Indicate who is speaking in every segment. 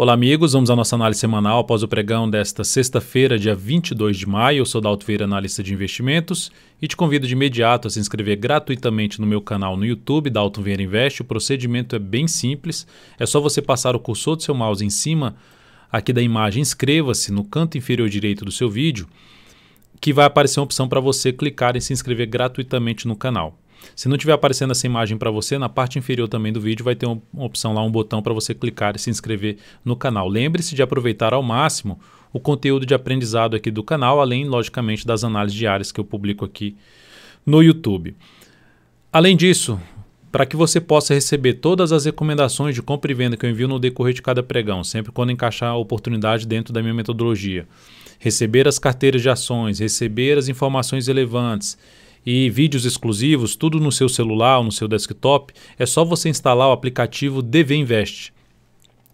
Speaker 1: Olá, amigos. Vamos à nossa análise semanal após o pregão desta sexta-feira, dia 22 de maio. Eu sou da Feira, analista de investimentos, e te convido de imediato a se inscrever gratuitamente no meu canal no YouTube, Dalton Vieira Invest. O procedimento é bem simples. É só você passar o cursor do seu mouse em cima aqui da imagem, inscreva-se no canto inferior direito do seu vídeo, que vai aparecer uma opção para você clicar em se inscrever gratuitamente no canal. Se não estiver aparecendo essa imagem para você, na parte inferior também do vídeo vai ter uma opção lá, um botão para você clicar e se inscrever no canal. Lembre-se de aproveitar ao máximo o conteúdo de aprendizado aqui do canal, além, logicamente, das análises diárias que eu publico aqui no YouTube. Além disso, para que você possa receber todas as recomendações de compra e venda que eu envio no decorrer de cada pregão, sempre quando encaixar a oportunidade dentro da minha metodologia. Receber as carteiras de ações, receber as informações relevantes, e vídeos exclusivos, tudo no seu celular ou no seu desktop, é só você instalar o aplicativo DV Invest,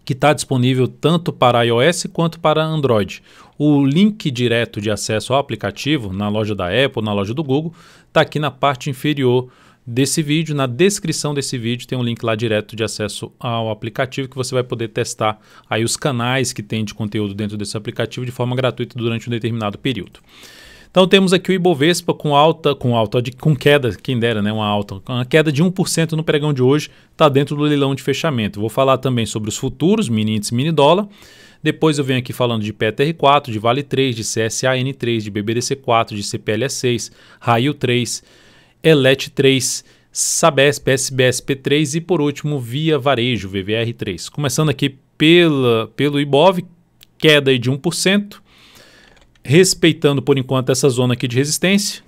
Speaker 1: que está disponível tanto para iOS quanto para Android. O link direto de acesso ao aplicativo, na loja da Apple, na loja do Google, está aqui na parte inferior desse vídeo. Na descrição desse vídeo tem um link lá direto de acesso ao aplicativo que você vai poder testar aí os canais que tem de conteúdo dentro desse aplicativo de forma gratuita durante um determinado período. Então temos aqui o Ibovespa com alta, com alta, com queda, quem dera, né? Uma alta, uma queda de 1% no pregão de hoje, está dentro do leilão de fechamento. Vou falar também sobre os futuros, mini índice, mini dólar. Depois eu venho aqui falando de PTR4, de Vale 3, de CSAN3, de BBDC4, de CPLA6, Raio 3, Elet 3, Sabesp, SBSP3 e por último Via Varejo, VVR3. Começando aqui pela, pelo IBOV, queda de 1% respeitando por enquanto essa zona aqui de resistência,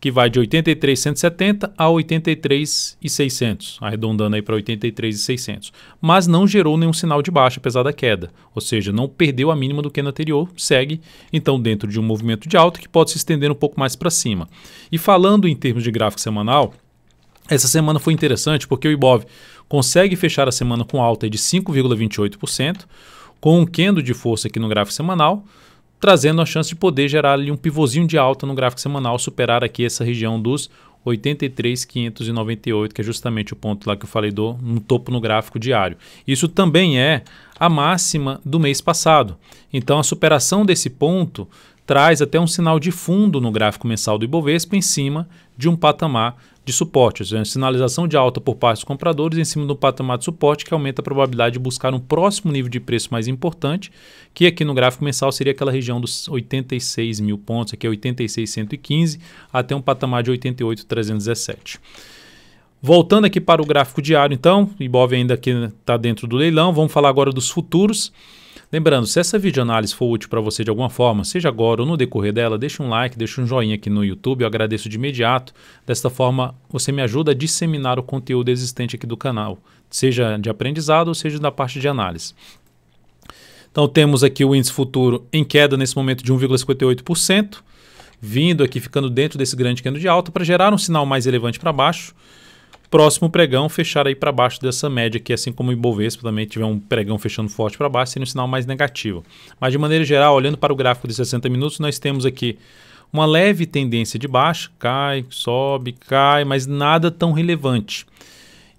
Speaker 1: que vai de 83,170 a 83,600, arredondando aí para 83,600. Mas não gerou nenhum sinal de baixa, apesar da queda, ou seja, não perdeu a mínima do que no anterior, segue então dentro de um movimento de alta que pode se estender um pouco mais para cima. E falando em termos de gráfico semanal, essa semana foi interessante porque o Ibov consegue fechar a semana com alta de 5,28%, com um quendo de força aqui no gráfico semanal, trazendo a chance de poder gerar ali um pivôzinho de alta no gráfico semanal, superar aqui essa região dos 83,598, que é justamente o ponto lá que eu falei do no topo no gráfico diário. Isso também é a máxima do mês passado. Então a superação desse ponto traz até um sinal de fundo no gráfico mensal do Ibovespa em cima de um patamar de suportes, é sinalização de alta por parte dos compradores em cima do patamar de suporte que aumenta a probabilidade de buscar um próximo nível de preço mais importante, que aqui no gráfico mensal seria aquela região dos 86 mil pontos, aqui é 86,115 até um patamar de 88,317. Voltando aqui para o gráfico diário, então, Ibov ainda aqui está dentro do leilão, vamos falar agora dos futuros. Lembrando, se essa videoanálise for útil para você de alguma forma, seja agora ou no decorrer dela, deixa um like, deixa um joinha aqui no YouTube, eu agradeço de imediato. Desta forma, você me ajuda a disseminar o conteúdo existente aqui do canal, seja de aprendizado ou seja da parte de análise. Então temos aqui o índice futuro em queda nesse momento de 1,58%, vindo aqui, ficando dentro desse grande candle de alta para gerar um sinal mais relevante para baixo próximo pregão fechar aí para baixo dessa média aqui, assim como o Ibovespa também tiver um pregão fechando forte para baixo, seria um sinal mais negativo. Mas de maneira geral, olhando para o gráfico de 60 minutos, nós temos aqui uma leve tendência de baixo cai, sobe, cai, mas nada tão relevante.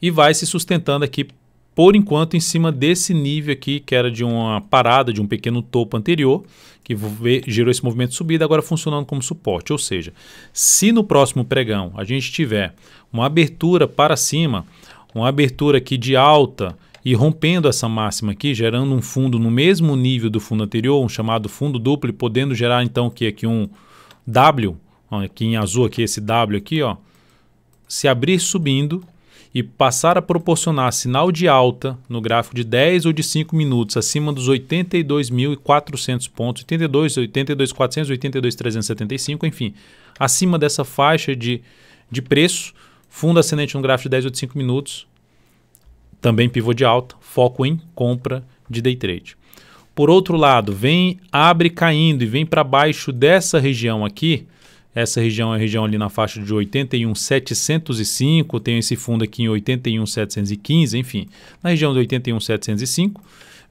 Speaker 1: E vai se sustentando aqui por enquanto, em cima desse nível aqui, que era de uma parada, de um pequeno topo anterior, que gerou esse movimento de subida, agora funcionando como suporte. Ou seja, se no próximo pregão a gente tiver uma abertura para cima, uma abertura aqui de alta e rompendo essa máxima aqui, gerando um fundo no mesmo nível do fundo anterior, um chamado fundo duplo, e podendo gerar então que aqui um W, aqui em azul aqui esse W aqui, ó, se abrir subindo, e passar a proporcionar sinal de alta no gráfico de 10 ou de 5 minutos acima dos 82.400 pontos, 82, 82.400, 82.375, enfim, acima dessa faixa de, de preço, fundo ascendente no gráfico de 10 ou de 5 minutos, também pivô de alta, foco em compra de day trade. Por outro lado, vem abre caindo e vem para baixo dessa região aqui, essa região é a região ali na faixa de 81,705. Tenho esse fundo aqui em 81,715, enfim, na região de 81,705.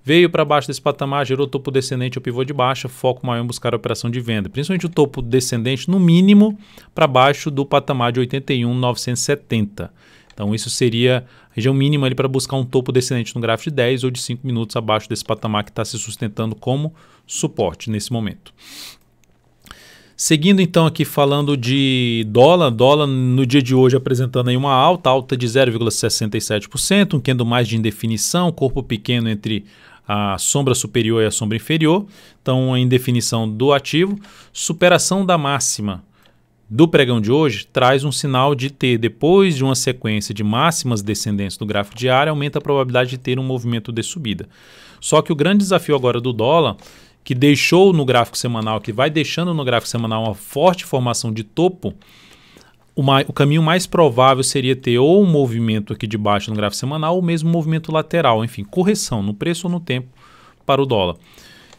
Speaker 1: Veio para baixo desse patamar, gerou topo descendente ou pivô de baixa, foco maior em buscar a operação de venda. Principalmente o topo descendente, no mínimo, para baixo do patamar de 81,970. Então, isso seria a região mínima para buscar um topo descendente no gráfico de 10 ou de 5 minutos abaixo desse patamar que está se sustentando como suporte nesse momento. Seguindo então aqui falando de dólar, dólar no dia de hoje apresentando aí uma alta, alta de 0,67%, um quendo mais de indefinição, corpo pequeno entre a sombra superior e a sombra inferior, então a indefinição do ativo, superação da máxima do pregão de hoje traz um sinal de ter, depois de uma sequência de máximas descendentes do gráfico diário, aumenta a probabilidade de ter um movimento de subida. Só que o grande desafio agora do dólar que deixou no gráfico semanal, que vai deixando no gráfico semanal uma forte formação de topo, uma, o caminho mais provável seria ter ou um movimento aqui de baixo no gráfico semanal, ou mesmo um movimento lateral, enfim, correção no preço ou no tempo para o dólar.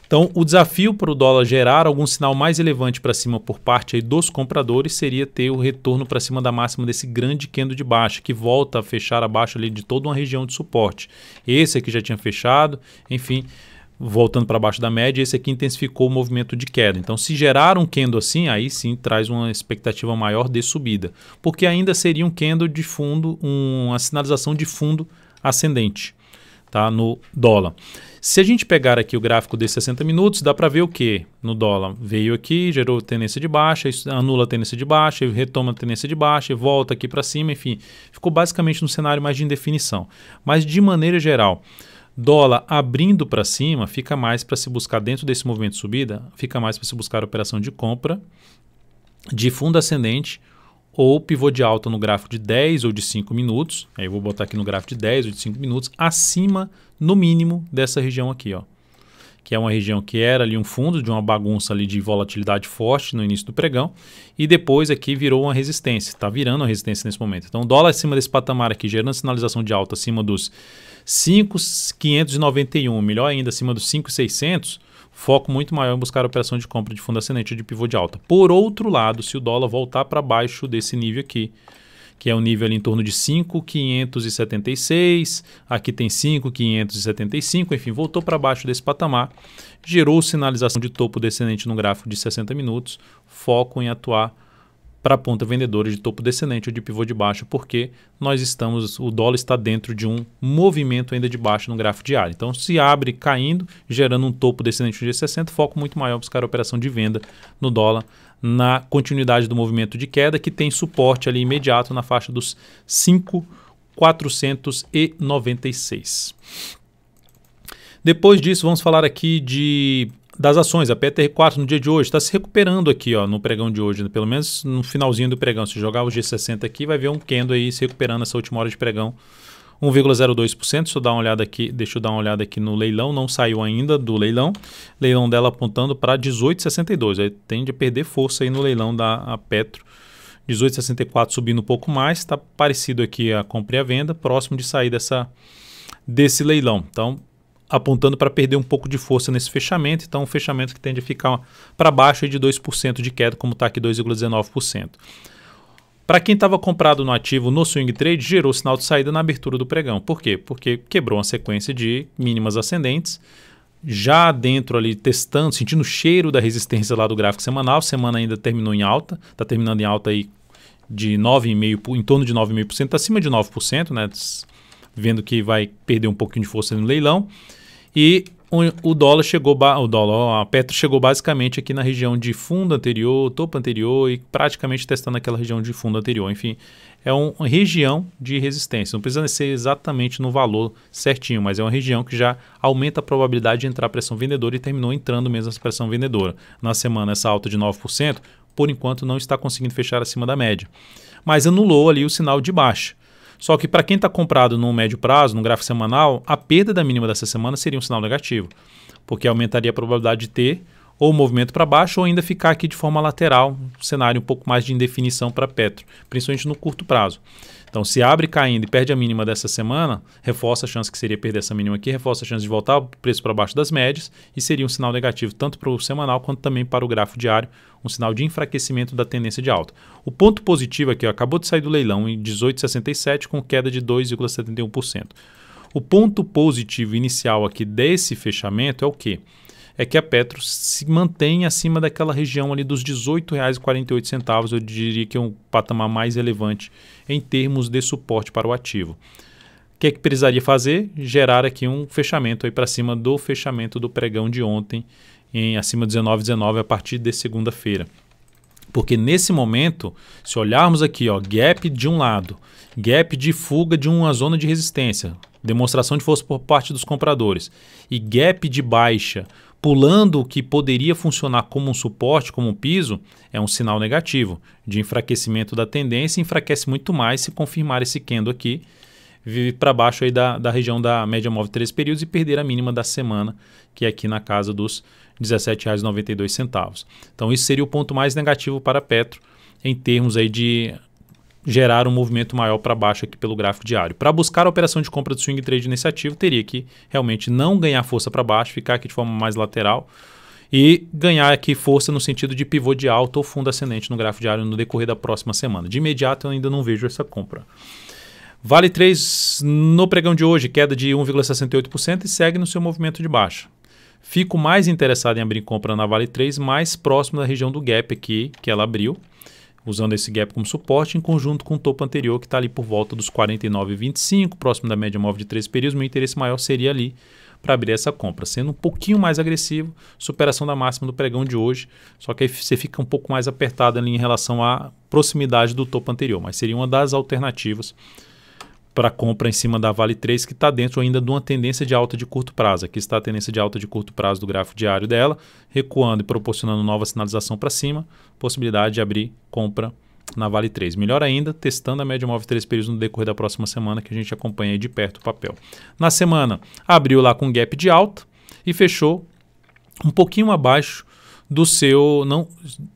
Speaker 1: Então, o desafio para o dólar gerar algum sinal mais relevante para cima por parte dos compradores seria ter o retorno para cima da máxima desse grande candle de baixa, que volta a fechar abaixo ali de toda uma região de suporte. Esse aqui já tinha fechado, enfim, voltando para baixo da média, esse aqui intensificou o movimento de queda. Então, se gerar um candle assim, aí sim traz uma expectativa maior de subida, porque ainda seria um candle de fundo, uma sinalização de fundo ascendente tá? no dólar. Se a gente pegar aqui o gráfico de 60 minutos, dá para ver o que no dólar? Veio aqui, gerou tendência de baixa, anula a tendência de baixa, retoma a tendência de baixa, volta aqui para cima, enfim. Ficou basicamente no cenário mais de indefinição. Mas de maneira geral, Dólar abrindo para cima, fica mais para se buscar dentro desse movimento de subida, fica mais para se buscar operação de compra de fundo ascendente ou pivô de alta no gráfico de 10 ou de 5 minutos. Aí eu vou botar aqui no gráfico de 10 ou de 5 minutos, acima no mínimo dessa região aqui, ó que é uma região que era ali um fundo de uma bagunça ali de volatilidade forte no início do pregão, e depois aqui virou uma resistência, está virando uma resistência nesse momento. Então, dólar acima desse patamar aqui, gerando sinalização de alta acima dos 5,591, melhor ainda, acima dos 5,600, foco muito maior em buscar a operação de compra de fundo ascendente de pivô de alta. Por outro lado, se o dólar voltar para baixo desse nível aqui, que é um nível ali em torno de 5,576, aqui tem 5,575, enfim, voltou para baixo desse patamar, gerou sinalização de topo descendente no gráfico de 60 minutos, foco em atuar para ponta vendedora de topo descendente ou de pivô de baixo, porque nós estamos, o dólar está dentro de um movimento ainda de baixo no gráfico diário. Então, se abre caindo, gerando um topo descendente de 60, foco muito maior buscar a operação de venda no dólar na continuidade do movimento de queda, que tem suporte ali imediato na faixa dos 5,496. Depois disso, vamos falar aqui de das ações, a PTR4 no dia de hoje, está se recuperando aqui ó, no pregão de hoje, né? pelo menos no finalzinho do pregão. Se jogar o G60 aqui, vai ver um Kendo aí se recuperando essa última hora de pregão. 1,02%. Deixa eu dar uma olhada aqui, deixa eu dar uma olhada aqui no leilão, não saiu ainda do leilão. Leilão dela apontando para 18,62. Aí tende a perder força aí no leilão da Petro. 18,64 subindo um pouco mais, está parecido aqui a compra e a venda, próximo de sair dessa desse leilão. Então, apontando para perder um pouco de força nesse fechamento, então um fechamento que tende a ficar para baixo de 2% de queda, como está aqui 2,19%. Para quem estava comprado no ativo no swing trade, gerou sinal de saída na abertura do pregão. Por quê? Porque quebrou uma sequência de mínimas ascendentes, já dentro ali testando, sentindo o cheiro da resistência lá do gráfico semanal, semana ainda terminou em alta, está terminando em alta aí de 9,5%, em torno de 9,5%, acima de 9%, né? vendo que vai perder um pouquinho de força no leilão. E o dólar chegou, o dólar, a Petro chegou basicamente aqui na região de fundo anterior, topo anterior e praticamente testando aquela região de fundo anterior. Enfim, é uma região de resistência. Não precisa ser exatamente no valor certinho, mas é uma região que já aumenta a probabilidade de entrar pressão vendedora e terminou entrando mesmo essa pressão vendedora. Na semana, essa alta de 9%, por enquanto não está conseguindo fechar acima da média. Mas anulou ali o sinal de baixa. Só que para quem está comprado no médio prazo, no gráfico semanal, a perda da mínima dessa semana seria um sinal negativo, porque aumentaria a probabilidade de ter ou movimento para baixo ou ainda ficar aqui de forma lateral, um cenário um pouco mais de indefinição para Petro, principalmente no curto prazo. Então, se abre caindo e perde a mínima dessa semana, reforça a chance que seria perder essa mínima aqui, reforça a chance de voltar o preço para baixo das médias e seria um sinal negativo tanto para o semanal quanto também para o gráfico diário, um sinal de enfraquecimento da tendência de alta. O ponto positivo aqui ó, acabou de sair do leilão em 18,67 com queda de 2,71%. O ponto positivo inicial aqui desse fechamento é o quê? é que a Petro se mantém acima daquela região ali dos R$ 18,48. Eu diria que é um patamar mais relevante em termos de suporte para o ativo. O que é que precisaria fazer? Gerar aqui um fechamento aí para cima do fechamento do pregão de ontem, em acima de 19,19 19, a partir de segunda-feira. Porque nesse momento, se olharmos aqui, ó, gap de um lado, gap de fuga de uma zona de resistência, demonstração de força por parte dos compradores e gap de baixa pulando o que poderia funcionar como um suporte, como um piso, é um sinal negativo de enfraquecimento da tendência, enfraquece muito mais se confirmar esse candle aqui, vive para baixo aí da, da região da média móvel de 3 períodos e perder a mínima da semana, que é aqui na casa dos R$ 17,92. Então isso seria o ponto mais negativo para a Petro em termos aí de gerar um movimento maior para baixo aqui pelo gráfico diário. Para buscar a operação de compra do swing trade nesse ativo, teria que realmente não ganhar força para baixo, ficar aqui de forma mais lateral e ganhar aqui força no sentido de pivô de alta ou fundo ascendente no gráfico diário no decorrer da próxima semana. De imediato eu ainda não vejo essa compra. Vale 3 no pregão de hoje, queda de 1,68% e segue no seu movimento de baixa. Fico mais interessado em abrir compra na Vale 3, mais próximo da região do gap aqui que ela abriu usando esse gap como suporte, em conjunto com o topo anterior, que está ali por volta dos 49,25, próximo da média móvel de três períodos, meu interesse maior seria ali para abrir essa compra, sendo um pouquinho mais agressivo, superação da máxima do pregão de hoje, só que aí você fica um pouco mais apertado ali em relação à proximidade do topo anterior, mas seria uma das alternativas para compra em cima da Vale 3, que está dentro ainda de uma tendência de alta de curto prazo. Aqui está a tendência de alta de curto prazo do gráfico diário dela, recuando e proporcionando nova sinalização para cima, possibilidade de abrir compra na Vale 3. Melhor ainda, testando a média móvel 3 períodos no decorrer da próxima semana, que a gente acompanha de perto o papel. Na semana, abriu lá com gap de alta e fechou um pouquinho abaixo do seu. não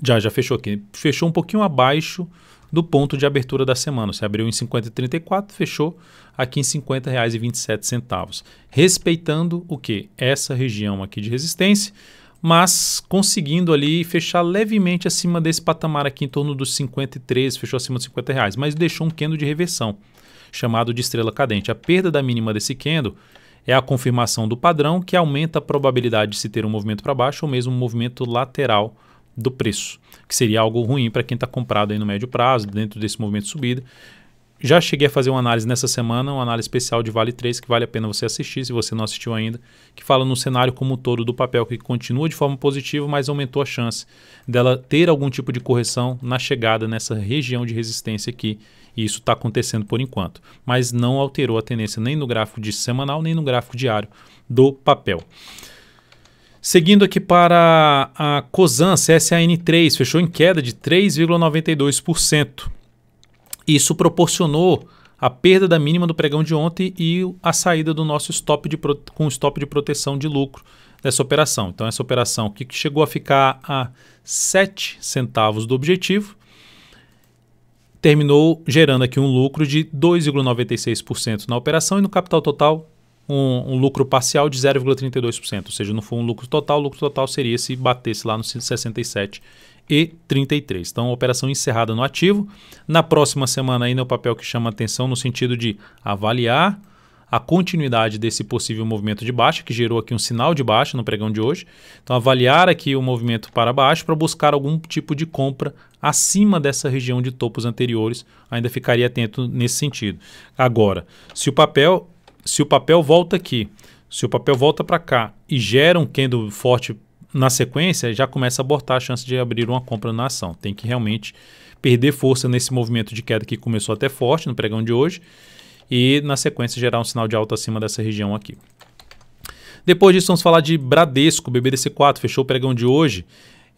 Speaker 1: Já, já fechou aqui. Fechou um pouquinho abaixo do ponto de abertura da semana. Você abriu em 50,34, fechou aqui em R$ 50,27, respeitando o que? Essa região aqui de resistência, mas conseguindo ali fechar levemente acima desse patamar aqui em torno dos 53, fechou acima dos 50 reais, mas deixou um candle de reversão, chamado de estrela cadente. A perda da mínima desse candle é a confirmação do padrão que aumenta a probabilidade de se ter um movimento para baixo ou mesmo um movimento lateral do preço, que seria algo ruim para quem está comprado aí no médio prazo, dentro desse movimento de subida. Já cheguei a fazer uma análise nessa semana, uma análise especial de Vale 3, que vale a pena você assistir, se você não assistiu ainda, que fala no cenário como um todo do papel, que continua de forma positiva, mas aumentou a chance dela ter algum tipo de correção na chegada nessa região de resistência aqui. E isso está acontecendo por enquanto. Mas não alterou a tendência nem no gráfico de semanal, nem no gráfico diário do papel. Seguindo aqui para a COSAN, CSAN3, fechou em queda de 3,92%. Isso proporcionou a perda da mínima do pregão de ontem e a saída do nosso stop de com stop de proteção de lucro dessa operação. Então, essa operação que chegou a ficar a 7 centavos do objetivo, terminou gerando aqui um lucro de 2,96% na operação e no capital total um, um lucro parcial de 0,32%, ou seja, não foi um lucro total, o lucro total seria se batesse lá no 67 e 33. Então, operação encerrada no ativo. Na próxima semana ainda é o papel que chama atenção no sentido de avaliar a continuidade desse possível movimento de baixa, que gerou aqui um sinal de baixa no pregão de hoje. Então, avaliar aqui o movimento para baixo para buscar algum tipo de compra acima dessa região de topos anteriores. Ainda ficaria atento nesse sentido. Agora, se o papel se o papel volta aqui, se o papel volta para cá e gera um candle forte na sequência, já começa a abortar a chance de abrir uma compra na ação. Tem que realmente perder força nesse movimento de queda que começou até forte no pregão de hoje e na sequência gerar um sinal de alta acima dessa região aqui. Depois disso, vamos falar de Bradesco, BBDC4, fechou o pregão de hoje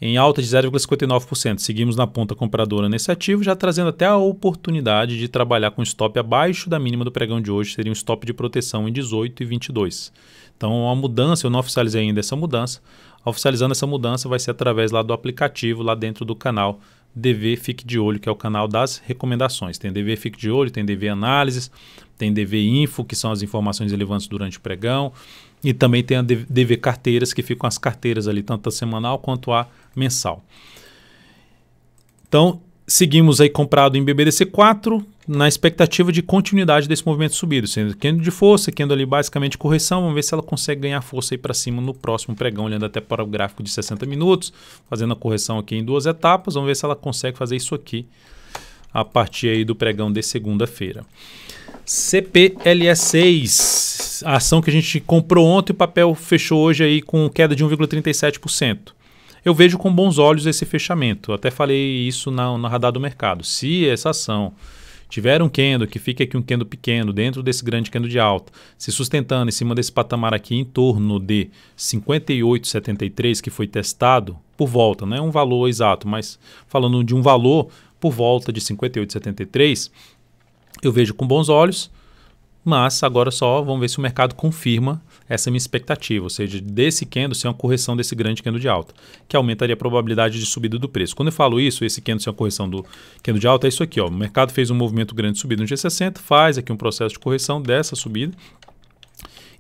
Speaker 1: em alta de 0,59%. Seguimos na ponta compradora nesse ativo, já trazendo até a oportunidade de trabalhar com stop abaixo da mínima do pregão de hoje, seria um stop de proteção em 18 e 22. Então, a mudança, eu não oficializei ainda essa mudança. Oficializando essa mudança vai ser através lá do aplicativo, lá dentro do canal DV Fique de Olho, que é o canal das recomendações. Tem DV Fique de Olho, tem DV Análises, tem DV Info, que são as informações relevantes durante o pregão e também tem a DV carteiras, que ficam as carteiras ali, tanto a semanal quanto a mensal. Então, seguimos aí comprado em BBDC 4, na expectativa de continuidade desse movimento subido, sendo Kendo de força, Kendo ali basicamente correção, vamos ver se ela consegue ganhar força aí para cima no próximo pregão, olhando até para o gráfico de 60 minutos, fazendo a correção aqui em duas etapas, vamos ver se ela consegue fazer isso aqui a partir aí do pregão de segunda-feira. CPLS6, a ação que a gente comprou ontem, o papel fechou hoje aí com queda de 1,37%. Eu vejo com bons olhos esse fechamento. Eu até falei isso na, na radar do mercado. Se essa ação tiver um candle que fica aqui um candle pequeno dentro desse grande candle de alta, se sustentando em cima desse patamar aqui em torno de 58,73 que foi testado por volta, não é um valor exato, mas falando de um valor por volta de 58,73, eu vejo com bons olhos, mas agora só vamos ver se o mercado confirma essa minha expectativa, ou seja, desse candle ser uma correção desse grande candle de alta, que aumentaria a probabilidade de subida do preço. Quando eu falo isso, esse candle ser uma correção do candle de alta, é isso aqui. Ó, o mercado fez um movimento grande de subida no G60, faz aqui um processo de correção dessa subida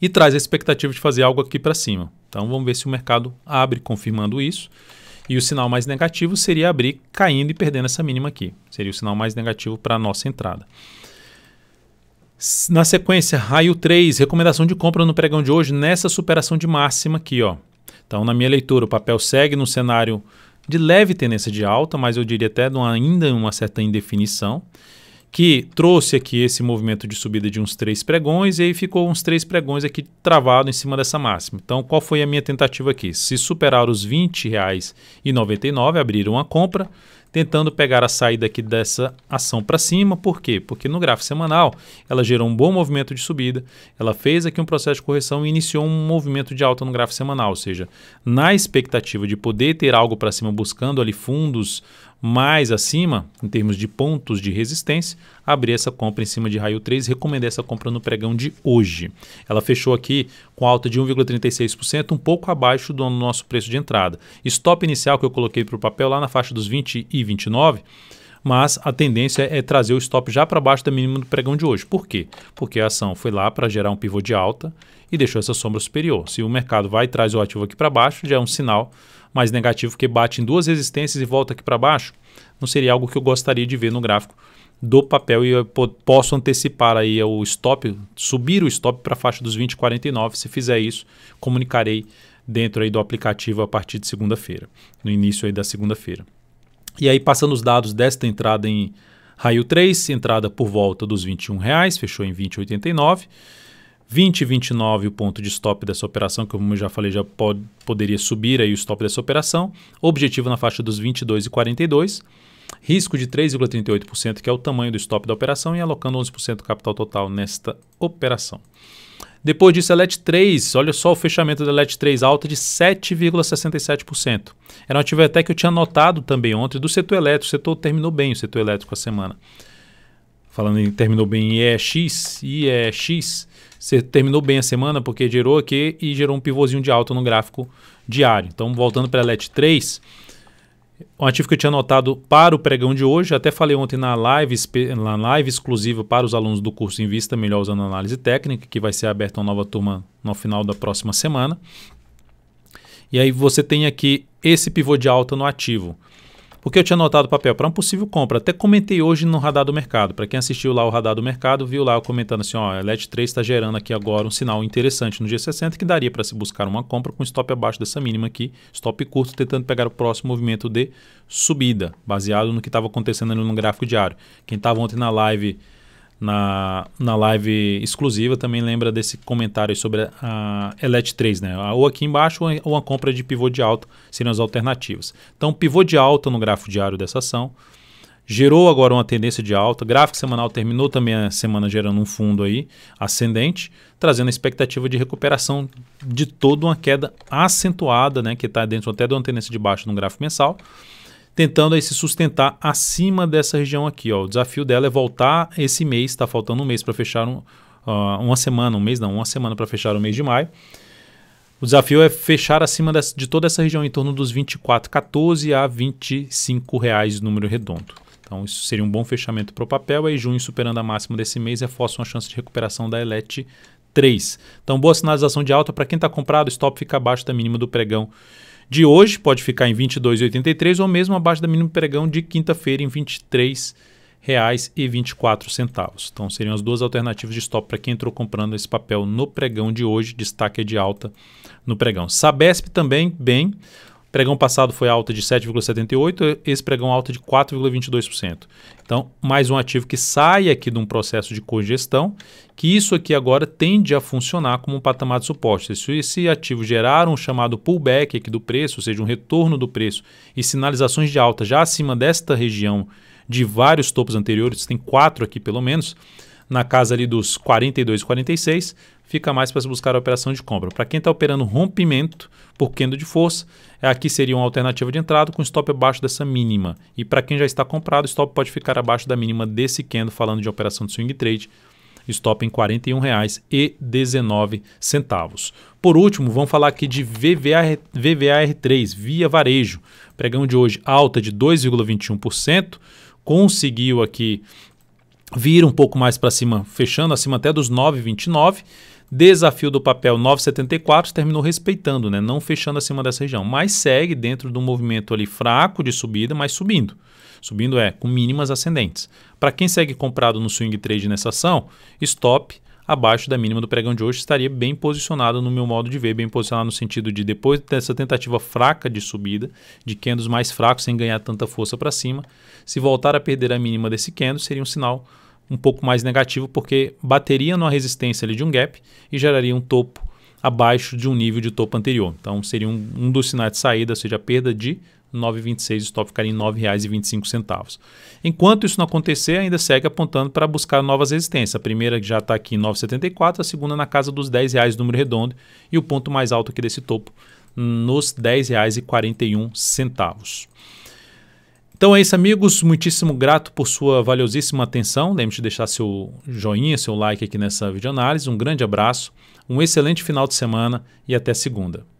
Speaker 1: e traz a expectativa de fazer algo aqui para cima. Então vamos ver se o mercado abre confirmando isso. E o sinal mais negativo seria abrir caindo e perdendo essa mínima aqui. Seria o sinal mais negativo para a nossa entrada. Na sequência, raio 3, recomendação de compra no pregão de hoje nessa superação de máxima aqui, ó. Então, na minha leitura, o papel segue num cenário de leve tendência de alta, mas eu diria até de uma, ainda uma certa indefinição que trouxe aqui esse movimento de subida de uns três pregões e aí ficou uns três pregões aqui travado em cima dessa máxima. Então, qual foi a minha tentativa aqui? Se superar os R$ 20,99, abrir uma compra, tentando pegar a saída aqui dessa ação para cima. Por quê? Porque no gráfico semanal ela gerou um bom movimento de subida, ela fez aqui um processo de correção e iniciou um movimento de alta no gráfico semanal, ou seja, na expectativa de poder ter algo para cima buscando ali fundos mais acima, em termos de pontos de resistência, abrir essa compra em cima de raio 3 e recomendar essa compra no pregão de hoje. Ela fechou aqui com alta de 1,36%, um pouco abaixo do nosso preço de entrada. Stop inicial que eu coloquei para o papel lá na faixa dos 20 e 29%, mas a tendência é trazer o stop já para baixo da mínima do pregão de hoje. Por quê? Porque a ação foi lá para gerar um pivô de alta e deixou essa sombra superior. Se o mercado vai e traz o ativo aqui para baixo, já é um sinal mais negativo que bate em duas resistências e volta aqui para baixo. Não seria algo que eu gostaria de ver no gráfico do papel e eu posso antecipar aí o stop, subir o stop para a faixa dos 20,49. Se fizer isso, comunicarei dentro aí do aplicativo a partir de segunda-feira, no início aí da segunda-feira. E aí, passando os dados desta entrada em raio 3, entrada por volta dos R$ 21,00, fechou em 20,89. 20,29 o ponto de stop dessa operação, que como eu já falei, já pode, poderia subir aí o stop dessa operação. Objetivo na faixa dos 22,42. Risco de 3,38%, que é o tamanho do stop da operação, e alocando 11% do capital total nesta operação. Depois disso, a LET3, olha só o fechamento da LET3 alta de 7,67%. Era uma atividade até que eu tinha notado também ontem do setor elétrico. O setor terminou bem, o setor elétrico a semana. Falando em terminou bem IEX, IEX, você terminou bem a semana porque gerou aqui e gerou um pivôzinho de alta no gráfico diário. Então, voltando para a LET3, um ativo que eu tinha anotado para o pregão de hoje, até falei ontem na live, na live exclusiva para os alunos do curso Invista Melhor usando análise técnica, que vai ser aberta uma nova turma no final da próxima semana. E aí você tem aqui esse pivô de alta no ativo porque eu tinha anotado o papel para uma possível compra. Até comentei hoje no Radar do Mercado. Para quem assistiu lá o Radar do Mercado, viu lá eu comentando assim: ó, a LED3 está gerando aqui agora um sinal interessante no G60 que daria para se buscar uma compra com stop abaixo dessa mínima aqui, stop curto, tentando pegar o próximo movimento de subida, baseado no que estava acontecendo ali no gráfico diário. Quem estava ontem na live na, na live exclusiva também lembra desse comentário sobre a Elet 3, né? Ou aqui embaixo ou a compra de pivô de alta seriam as alternativas. Então, pivô de alta no gráfico diário dessa ação gerou agora uma tendência de alta. Gráfico semanal terminou também a semana gerando um fundo aí ascendente, trazendo a expectativa de recuperação de toda uma queda acentuada, né, que está dentro até de uma tendência de baixo no gráfico mensal tentando aí se sustentar acima dessa região aqui. Ó. O desafio dela é voltar esse mês, está faltando um mês para fechar um, uh, uma semana, um mês não, uma semana para fechar o mês de maio. O desafio é fechar acima dessa, de toda essa região, em torno dos 24,14 a 25 reais, número redondo. Então, isso seria um bom fechamento para o papel. Aí, junho, superando a máxima desse mês, reforça uma chance de recuperação da Elet 3. Então, boa sinalização de alta. Para quem está comprado, o stop fica abaixo da mínima do pregão de hoje, pode ficar em 22,83 ou mesmo abaixo da mínimo pregão de quinta-feira em R$ 23,24. Então seriam as duas alternativas de stop para quem entrou comprando esse papel no pregão de hoje, destaque é de alta no pregão. Sabesp também bem, Pregão passado foi alta de 7,78%, esse pregão alta de 4,22%. Então, mais um ativo que sai aqui de um processo de congestão, que isso aqui agora tende a funcionar como um patamar de suporte. Se esse ativo gerar um chamado pullback aqui do preço, ou seja, um retorno do preço e sinalizações de alta já acima desta região de vários topos anteriores, tem quatro aqui pelo menos, na casa ali dos 42 e 46, fica mais para se buscar a operação de compra. Para quem está operando rompimento por candle de força, é aqui seria uma alternativa de entrada com stop abaixo dessa mínima. E para quem já está comprado, stop pode ficar abaixo da mínima desse candle, falando de operação de swing trade, stop em R$ 41,19. Por último, vamos falar aqui de VVAR, VVAR3, via varejo. Pregão de hoje alta de 2,21%, conseguiu aqui vir um pouco mais para cima, fechando acima até dos 9,29. Desafio do papel 9,74 terminou respeitando, né? não fechando acima dessa região, mas segue dentro do movimento ali fraco de subida, mas subindo. Subindo é com mínimas ascendentes. Para quem segue comprado no swing trade nessa ação, stop abaixo da mínima do pregão de hoje, estaria bem posicionado no meu modo de ver, bem posicionado no sentido de depois dessa tentativa fraca de subida, de candles mais fracos sem ganhar tanta força para cima, se voltar a perder a mínima desse candle, seria um sinal um pouco mais negativo, porque bateria numa resistência ali de um gap e geraria um topo abaixo de um nível de topo anterior. Então seria um, um dos sinais de saída, ou seja, a perda de 9,26 o stop ficaria em R$ 9,25. Enquanto isso não acontecer, ainda segue apontando para buscar novas resistências. A primeira já está aqui em 9,74, a segunda na casa dos R$ 10,00, número redondo, e o ponto mais alto aqui desse topo nos R$ 10,41. Então é isso, amigos. Muitíssimo grato por sua valiosíssima atenção. Lembre-se de deixar seu joinha, seu like aqui nessa videoanálise. Um grande abraço, um excelente final de semana e até segunda.